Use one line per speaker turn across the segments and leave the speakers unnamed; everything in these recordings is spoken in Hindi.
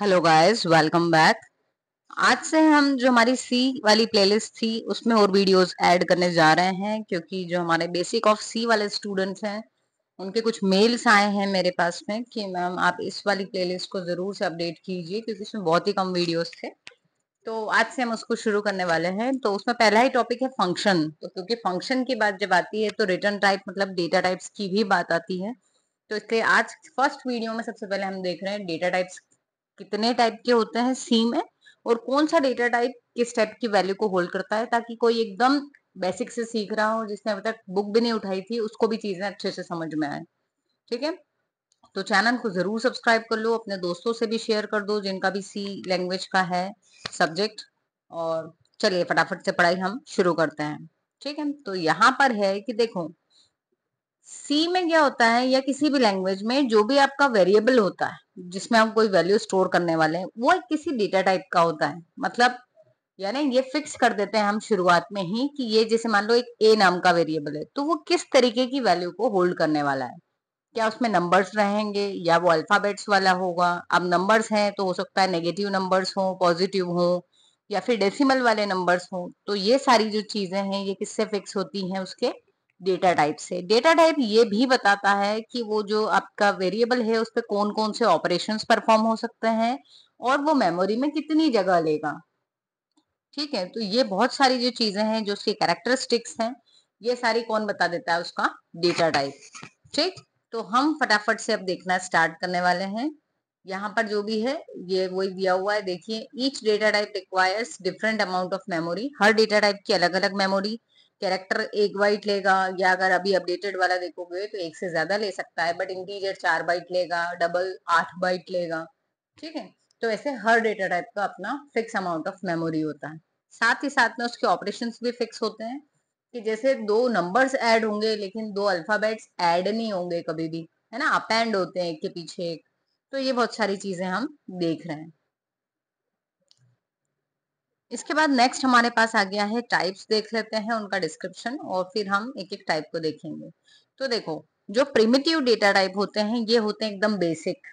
हेलो गाइस वेलकम बैक आज से हम जो हमारी सी वाली प्लेलिस्ट थी उसमें और वीडियोस ऐड करने जा रहे हैं क्योंकि जो हमारे बेसिक ऑफ सी वाले स्टूडेंट्स हैं उनके कुछ मेल्स आए हैं मेरे पास में कि मैम आप इस वाली प्लेलिस्ट को ज़रूर से अपडेट कीजिए क्योंकि इसमें बहुत ही कम वीडियोज थे तो आज से हम उसको शुरू करने वाले हैं तो उसमें पहला ही टॉपिक है फंक्शन तो क्योंकि फंक्शन की बात जब आती है तो रिटर्न टाइप मतलब डेटा टाइप्स की भी बात आती है तो इसलिए आज फर्स्ट वीडियो में सबसे पहले हम देख रहे हैं डेटा टाइप्स कितने टाइप के होते हैं सी में और कौन सा डेटा टाइप किस टाइप की वैल्यू को होल्ड करता है ताकि कोई एकदम बेसिक से सीख रहा हो जिसने अभी तक बुक भी नहीं उठाई थी उसको भी चीजें अच्छे से समझ में आए ठीक है तो चैनल को जरूर सब्सक्राइब कर लो अपने दोस्तों से भी शेयर कर दो जिनका भी सी लैंग्वेज का है सब्जेक्ट और चलिए फटाफट से पढ़ाई हम शुरू करते हैं ठीक है तो यहाँ पर है कि देखो सी में क्या होता है या किसी भी लैंग्वेज में जो भी आपका वेरिएबल होता है जिसमें आप कोई वैल्यू स्टोर करने वाले हैं वो किसी डेटा टाइप का होता है मतलब यानी ये फिक्स कर देते हैं हम शुरुआत में ही कि ये जैसे मान लो एक ए नाम का वेरिएबल है तो वो किस तरीके की वैल्यू को होल्ड करने वाला है क्या उसमें नंबर्स रहेंगे या वो अल्फाबेट्स वाला होगा अब नंबर्स हैं तो हो सकता है नेगेटिव नंबर्स हों पॉजिटिव हों या फिर डेसिमल वाले नंबर्स हों तो ये सारी जो चीजें हैं ये किससे फिक्स होती हैं उसके डेटा टाइप से डेटा टाइप ये भी बताता है कि वो जो आपका वेरिएबल है उस पर कौन कौन से ऑपरेशन परफॉर्म हो सकते हैं और वो मेमोरी में कितनी जगह लेगा ठीक है तो ये बहुत सारी जो चीजें हैं जो उसकी कैरेक्टरिस्टिक्स हैं ये सारी कौन बता देता है उसका डेटा टाइप ठीक तो हम फटाफट से अब देखना स्टार्ट करने वाले हैं यहाँ पर जो भी है ये वही दिया हुआ है देखिए each data type requires different amount of memory हर डेटा टाइप की अलग अलग मेमोरी कैरेक्टर एक बाइट लेगा या अगर अभी अपडेटेड वाला देखोगे तो एक से ज्यादा ले सकता है बट इंटीजर चार बाइट लेगा डबल आठ बाइट लेगा ठीक है तो ऐसे हर डेटा टाइप का अपना फिक्स अमाउंट ऑफ मेमोरी होता है साथ ही साथ में उसके ऑपरेशन भी फिक्स होते हैं कि जैसे दो नंबर्स एड होंगे लेकिन दो अल्फाबेट्स एड नहीं होंगे कभी भी है ना अपेंड होते हैं एक के पीछे एक तो ये बहुत सारी चीजें हम देख रहे हैं इसके बाद नेक्स्ट हमारे पास आ गया है टाइप्स देख लेते हैं उनका डिस्क्रिप्शन और फिर हम एक एक टाइप को देखेंगे तो देखो जो प्रिमिटिव डेटा टाइप होते हैं ये होते हैं एकदम बेसिक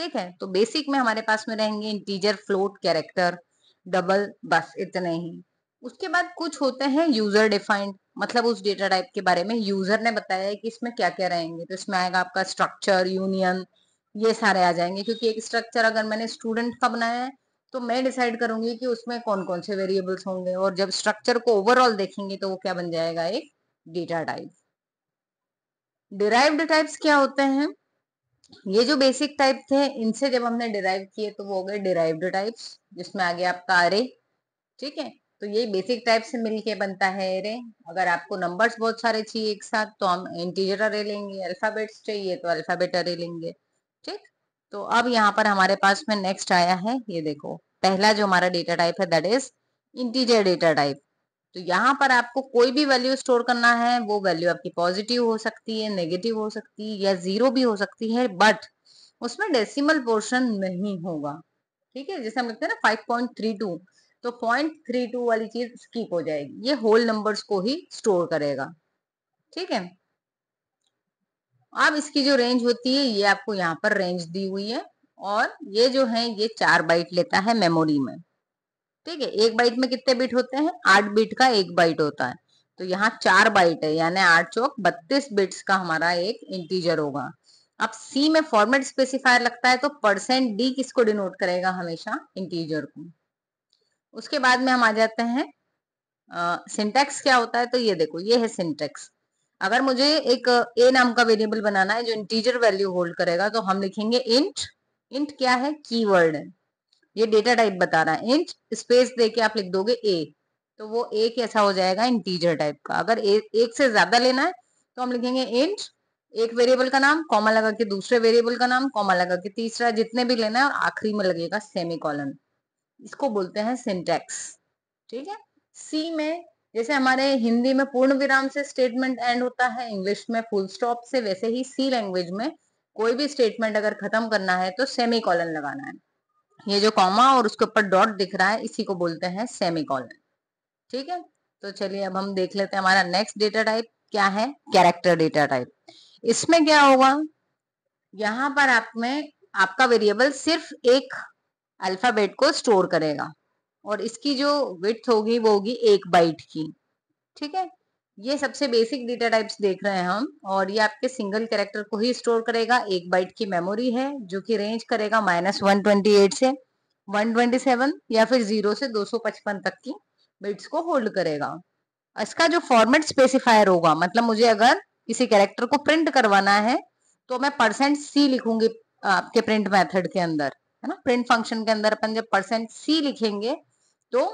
ठीक है तो बेसिक में हमारे पास में रहेंगे इंटीजर फ्लोट कैरेक्टर डबल बस इतने ही उसके बाद कुछ होते हैं यूजर डिफाइंड मतलब उस डेटा टाइप के बारे में यूजर ने बताया है कि इसमें क्या क्या रहेंगे तो इसमें आएगा आपका स्ट्रक्चर यूनियन ये सारे आ जाएंगे क्योंकि एक स्ट्रक्चर अगर मैंने स्टूडेंट का बनाया है तो मैं डिसाइड करूंगी कि उसमें कौन कौन से वेरिएबल्स होंगे और जब स्ट्रक्चर को ओवरऑल देखेंगे तो वो क्या बन जाएगा एक डेटा टाइप डिराइव्ड टाइप्स क्या होते हैं ये जो बेसिक टाइप थे इनसे जब हमने डिराइव किए तो वो हो गए डिराइव्ड टाइप्स जिसमें आगे आपका अरे ठीक है तो ये बेसिक टाइप से मिलके बनता है अरे अगर आपको नंबर्स बहुत सारे चाहिए एक साथ तो हम इंटीजर अरे लेंगे अल्फाबेट्स चाहिए तो अल्फाबेट अरे लेंगे ठीक तो अब यहाँ पर हमारे पास में नेक्स्ट आया है ये देखो पहला जो हमारा डेटा टाइप है that is integer data type तो यहाँ पर आपको कोई भी वैल्यू स्टोर करना है वो वैल्यू आपकी पॉजिटिव हो सकती है नेगेटिव हो सकती है या जीरो भी हो सकती है बट उसमें डेसिमल पोर्शन नहीं होगा ठीक है जैसे हम लिखते हैं ना फाइव पॉइंट थ्री टू तो पॉइंट थ्री टू वाली चीज स्कीप हो जाएगी ये होल नंबर्स को ही स्टोर करेगा ठीक है अब इसकी जो रेंज होती है ये आपको यहाँ पर रेंज दी हुई है और ये जो है ये चार बाइट लेता है मेमोरी में ठीक है एक बाइट में कितने बिट होते हैं आठ बिट का एक बाइट होता है तो यहाँ चार बाइट है यानी आठ चौक बत्तीस बिट्स का हमारा एक इंटीजर होगा अब सी में फॉर्मेट स्पेसिफायर लगता है तो परसेंट डी किसको डिनोट करेगा हमेशा इंटीजर को उसके बाद में हम आ जाते हैं सिंटेक्स क्या होता है तो ये देखो ये है सिंटेक्स अगर मुझे एक ए नाम का वेरिएबल बनाना है जो इंटीजर वैल्यू होल्ड करेगा तो हम लिखेंगे इंट इंट क्या है कीवर्ड वर्ड ये डेटा टाइप बता रहा है इंट स्पेस देके आप लिख दोगे ए तो वो ए कैसा हो जाएगा इंटीजर टाइप का अगर ए, एक से ज्यादा लेना है तो हम लिखेंगे इंट एक वेरिएबल का नाम कॉमा लगा के दूसरे वेरिएबल का नाम कॉमा लगा के तीसरा जितने भी लेना है और आखिरी में लगेगा सेमी कॉलन इसको बोलते हैं सिंटेक्स ठीक है सी में जैसे हमारे हिंदी में पूर्ण विराम से स्टेटमेंट एंड होता है इंग्लिश में फुल स्टॉप से वैसे ही सी लैंग्वेज में कोई भी स्टेटमेंट अगर खत्म करना है तो सेमी कॉलन लगाना है ये जो कॉमा और उसके ऊपर डॉट दिख रहा है इसी को बोलते हैं सेमी कॉलन ठीक है तो चलिए अब हम देख लेते हैं हमारा नेक्स्ट डेटा टाइप क्या है कैरेक्टर डेटा टाइप इसमें क्या होगा यहाँ पर आप में आपका वेरिएबल सिर्फ एक अल्फाबेट को स्टोर करेगा और इसकी जो विथ होगी वो होगी एक बाइट की ठीक है ये सबसे बेसिक डेटा टाइप्स देख रहे हैं हम और ये आपके सिंगल कैरेक्टर को ही स्टोर करेगा एक बाइट की मेमोरी है जो कि रेंज करेगा माइनस वन से वन या फिर जीरो से दो सौ पचपन तक की बिट्स को होल्ड करेगा इसका जो फॉर्मेट स्पेसिफायर होगा मतलब मुझे अगर किसी कैरेक्टर को प्रिंट करवाना है तो मैं परसेंट सी लिखूंगी आपके प्रिंट मेथड के अंदर है ना प्रिंट फंक्शन के अंदर अपन जब परसेंट सी लिखेंगे तो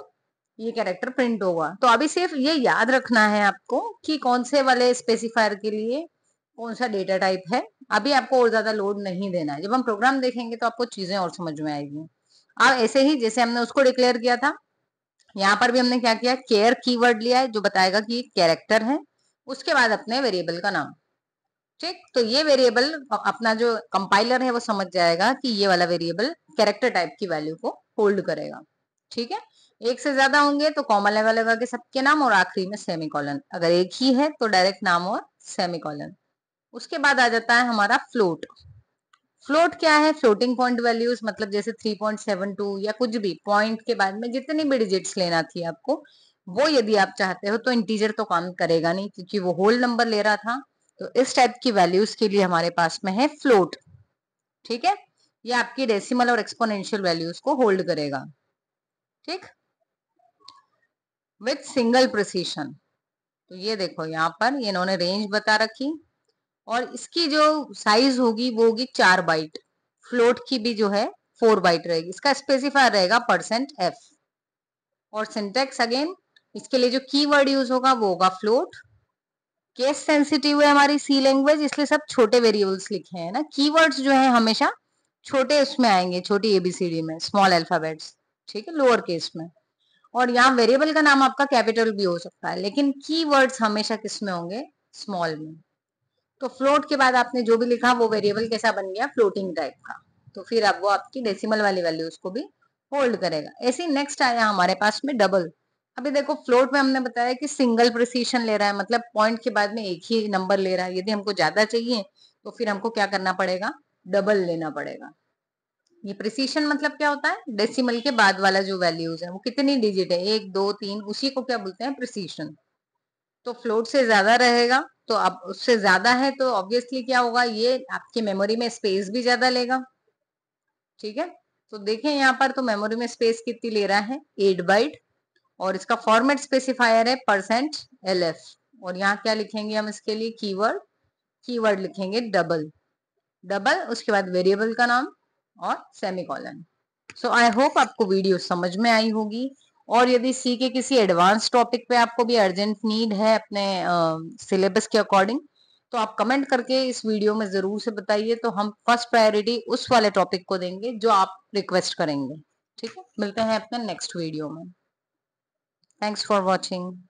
ये कैरेक्टर प्रिंट होगा तो अभी सिर्फ ये याद रखना है आपको कि कौन से वाले स्पेसिफायर के लिए कौन सा डेटा टाइप है अभी आपको और ज्यादा लोड नहीं देना है जब हम प्रोग्राम देखेंगे तो आपको चीजें और समझ में आएगी अब ऐसे ही जैसे हमने उसको डिक्लेयर किया था यहाँ पर भी हमने क्या किया केयर कीवर्ड लिया है जो बताएगा कि कैरेक्टर है उसके बाद अपने वेरिएबल का नाम ठीक तो ये वेरिएबल अपना जो कंपाइलर है वो समझ जाएगा कि ये वाला वेरिएबल कैरेक्टर टाइप की वैल्यू को होल्ड करेगा ठीक है एक से ज्यादा होंगे तो कॉमन लेवल लगा के सबके नाम और आखिरी में सेमी कॉलन अगर एक ही है तो डायरेक्ट नाम और सेमी कॉलन उसके बाद आ जाता है हमारा फ्लोट फ्लोट क्या है फ्लोटिंग पॉइंट वैल्यूज मतलब जैसे 3.72 या कुछ भी पॉइंट के बाद में जितनी भी डिजिट्स लेना थी आपको वो यदि आप चाहते हो तो इंटीजर तो काम करेगा नहीं क्योंकि वो होल नंबर ले रहा था तो इस टाइप की वैल्यूज के लिए हमारे पास में है फ्लोट ठीक है ये आपकी डेसिमल और एक्सपोनेंशियल वैल्यूज को होल्ड करेगा ठीक विथ सिंगल प्रिसीशन तो ये देखो यहाँ पर इन्होंने रेंज बता रखी और इसकी जो साइज होगी वो होगी चार बाइट फ्लोट की भी जो है फोर बाइट रहेगी इसका स्पेसिफायर रहेगा परसेंट एफ और सिंटेक्स अगेन इसके लिए जो कीवर्ड यूज होगा वो होगा फ्लोट केस सेंसिटिव है हमारी सी लैंग्वेज इसलिए सब छोटे वेरिएबल्स लिखे हैं ना कीवर्ड्स जो है हमेशा छोटे उसमें आएंगे छोटी एबीसीडी में स्मॉल अल्फाबेट्स ठीक है लोअर केस में और यहाँ वेरिएबल का नाम आपका कैपिटल भी हो सकता है लेकिन की हमेशा किस में होंगे स्मॉल में तो फ्लोट के बाद आपने जो भी लिखा वो वेरिएबल कैसा बन गया फ्लोटिंग टाइप का तो फिर अब वो आपकी डेसिमल वाली वैल्यू उसको भी होल्ड करेगा ऐसे नेक्स्ट आया हमारे पास में डबल अभी देखो फ्लोट में हमने बताया कि सिंगल प्रोसीशन ले रहा है मतलब पॉइंट के बाद में एक ही नंबर ले रहा है यदि हमको ज्यादा चाहिए तो फिर हमको क्या करना पड़ेगा डबल लेना पड़ेगा ये प्रिसीशन मतलब क्या होता है डेसिमल के बाद वाला जो वैल्यूज है वो कितनी डिजिट है एक दो तीन उसी को क्या बोलते हैं प्रिसीशन तो फ्लोट से ज्यादा रहेगा तो अब उससे ज्यादा है तो ऑब्वियसली क्या होगा ये आपकी मेमोरी में स्पेस भी ज्यादा लेगा ठीक है तो देखें यहाँ पर तो मेमोरी में स्पेस कितनी ले रहा है एट बाइट और इसका फॉर्मेट स्पेसिफायर है परसेंट एल एफ और यहाँ क्या लिखेंगे हम इसके लिए कीवर्ड कीवर्ड लिखेंगे डबल डबल उसके बाद वेरिएबल का नाम और सेमीकॉलन सो आई होप आपको वीडियो समझ में आई होगी और यदि सी के किसी एडवांस टॉपिक पे आपको भी अर्जेंट नीड है अपने सिलेबस के अकॉर्डिंग तो आप कमेंट करके इस वीडियो में जरूर से बताइए तो हम फर्स्ट प्रायोरिटी उस वाले टॉपिक को देंगे जो आप रिक्वेस्ट करेंगे ठीक है मिलते हैं अपने नेक्स्ट वीडियो में थैंक्स फॉर वॉचिंग